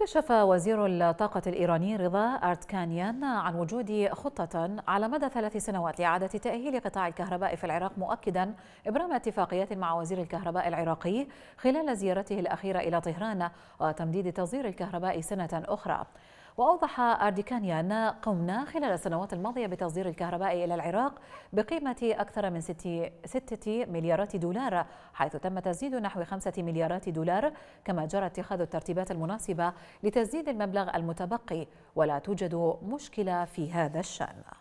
كشف وزير الطاقة الإيراني رضا أرتكانيان عن وجود خطة على مدى ثلاث سنوات لإعادة تأهيل قطاع الكهرباء في العراق مؤكدا إبرام اتفاقيات مع وزير الكهرباء العراقي خلال زيارته الأخيرة إلى طهران وتمديد تصدير الكهرباء سنة أخرى وأوضح أرديكانيا أن قمنا خلال السنوات الماضية بتصدير الكهرباء إلى العراق بقيمة أكثر من 6 مليارات دولار حيث تم تسديد نحو 5 مليارات دولار كما جرى اتخاذ الترتيبات المناسبة لتسديد المبلغ المتبقي ولا توجد مشكلة في هذا الشأن